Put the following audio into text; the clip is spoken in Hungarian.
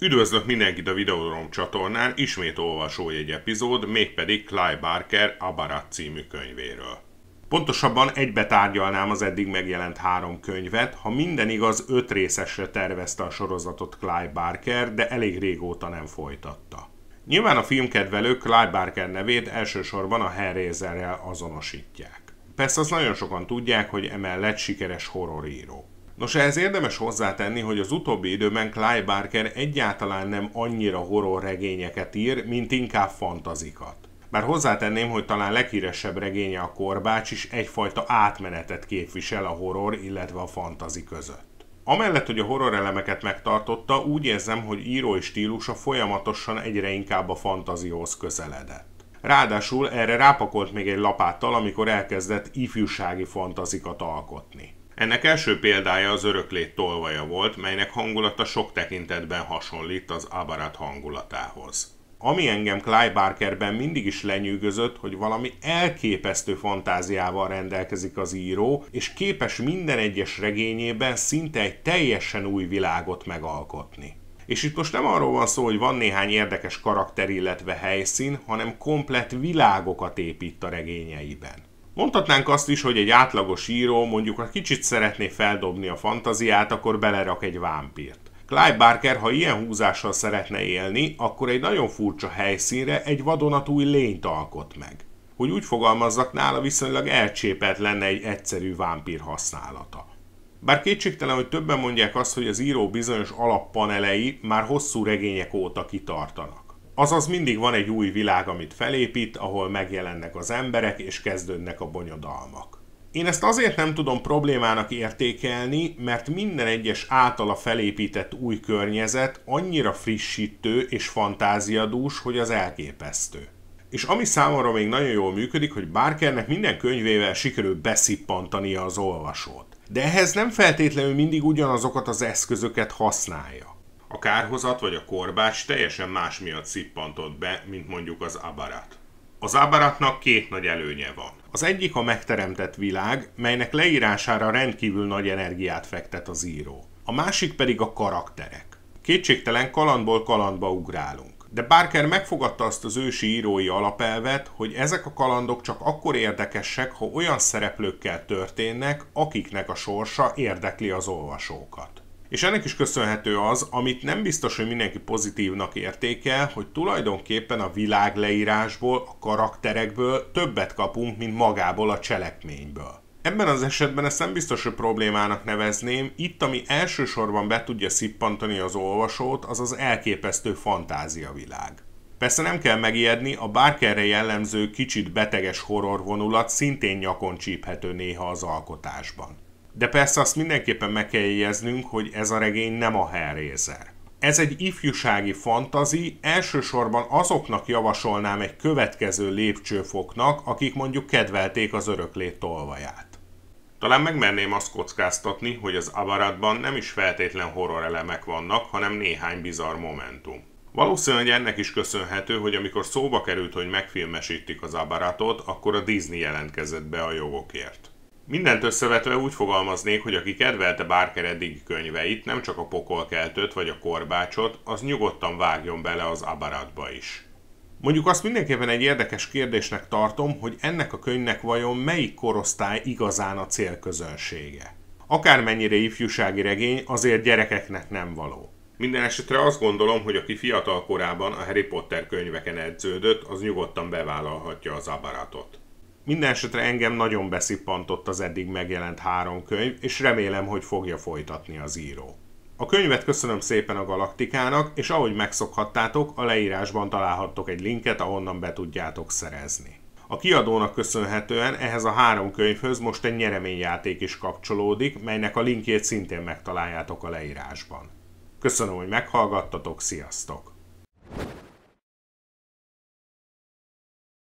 Üdvözlök mindenkit a Videodrom csatornán, ismét olvasói egy epizód, mégpedig Clive Barker Abarat című könyvéről. Pontosabban egybe tárgyalnám az eddig megjelent három könyvet, ha minden igaz, öt részesre tervezte a sorozatot Clive Barker, de elég régóta nem folytatta. Nyilván a filmkedvelők Clive Barker nevét elsősorban a Hellraiserrel azonosítják. Persze azt nagyon sokan tudják, hogy emellett sikeres horroríró. Nos, ehhez érdemes hozzátenni, hogy az utóbbi időben Clive Barker egyáltalán nem annyira horror regényeket ír, mint inkább fantazikat. Bár hozzátenném, hogy talán leghíresebb regénye a Korbács is egyfajta átmenetet képvisel a horror, illetve a fantazi között. Amellett, hogy a horror elemeket megtartotta, úgy érzem, hogy írói stílusa folyamatosan egyre inkább a fantazióhoz közeledett. Ráadásul erre rápakolt még egy lapáttal, amikor elkezdett ifjúsági fantazikat alkotni. Ennek első példája az öröklét tolvaja volt, melynek hangulata sok tekintetben hasonlít az Abarat hangulatához. Ami engem Clyde Barkerben mindig is lenyűgözött, hogy valami elképesztő fantáziával rendelkezik az író, és képes minden egyes regényében szinte egy teljesen új világot megalkotni. És itt most nem arról van szó, hogy van néhány érdekes karakter, illetve helyszín, hanem komplett világokat épít a regényeiben. Mondhatnánk azt is, hogy egy átlagos író mondjuk, ha kicsit szeretné feldobni a fantáziát, akkor belerak egy vámpírt. Clyde Barker, ha ilyen húzással szeretne élni, akkor egy nagyon furcsa helyszínre egy vadonatúj lényt alkot meg. Hogy úgy fogalmazzak nála, viszonylag elcsépelt lenne egy egyszerű vámpír használata. Bár kétségtelen, hogy többen mondják azt, hogy az író bizonyos alappanelei már hosszú regények óta kitartanak. Azaz mindig van egy új világ, amit felépít, ahol megjelennek az emberek és kezdődnek a bonyodalmak. Én ezt azért nem tudom problémának értékelni, mert minden egyes általa felépített új környezet annyira frissítő és fantáziadús, hogy az elképesztő. És ami számomra még nagyon jól működik, hogy Barkernek minden könyvével sikerül beszippantania az olvasót. De ehhez nem feltétlenül mindig ugyanazokat az eszközöket használja. A kárhozat vagy a korbács teljesen más miatt szippantott be, mint mondjuk az abarat. Az abaratnak két nagy előnye van. Az egyik a megteremtett világ, melynek leírására rendkívül nagy energiát fektet az író. A másik pedig a karakterek. Kétségtelen kalandból kalandba ugrálunk. De Barker megfogadta azt az ősi írói alapelvet, hogy ezek a kalandok csak akkor érdekesek, ha olyan szereplőkkel történnek, akiknek a sorsa érdekli az olvasókat. És ennek is köszönhető az, amit nem biztos, hogy mindenki pozitívnak értékel, hogy tulajdonképpen a világ leírásból, a karakterekből többet kapunk, mint magából a cselekményből. Ebben az esetben ezt nem biztos, hogy problémának nevezném, itt ami elsősorban be tudja szippantani az olvasót, az az elképesztő fantáziavilág. Persze nem kell megijedni, a bárkerre jellemző kicsit beteges horror vonulat szintén nyakon csíphető néha az alkotásban. De persze azt mindenképpen meg kell jegyeznünk, hogy ez a regény nem a Hellraiser. Ez egy ifjúsági fantazi, elsősorban azoknak javasolnám egy következő lépcsőfoknak, akik mondjuk kedvelték az öröklét tolvaját. Talán megmerném azt kockáztatni, hogy az Avaratban nem is feltétlen horror elemek vannak, hanem néhány bizarr momentum. Valószínűleg ennek is köszönhető, hogy amikor szóba került, hogy megfilmesítik az Abaratot, akkor a Disney jelentkezett be a jogokért. Mindent összevetve úgy fogalmaznék, hogy aki kedvelte Barker eddigi könyveit, nem csak a pokolkeltőt vagy a korbácsot, az nyugodtan vágjon bele az abaratba is. Mondjuk azt mindenképpen egy érdekes kérdésnek tartom, hogy ennek a könyvnek vajon melyik korosztály igazán a célközönsége. Akármennyire ifjúsági regény, azért gyerekeknek nem való. Minden esetre azt gondolom, hogy aki fiatal korában a Harry Potter könyveken edződött, az nyugodtan bevállalhatja az abaratot. Minden esetre engem nagyon beszippantott az eddig megjelent három könyv, és remélem, hogy fogja folytatni az író. A könyvet köszönöm szépen a Galaktikának, és ahogy megszokhattátok, a leírásban találhattok egy linket, ahonnan be tudjátok szerezni. A kiadónak köszönhetően ehhez a három könyvhöz most egy nyereményjáték is kapcsolódik, melynek a linkjét szintén megtaláljátok a leírásban. Köszönöm, hogy meghallgattatok, sziasztok!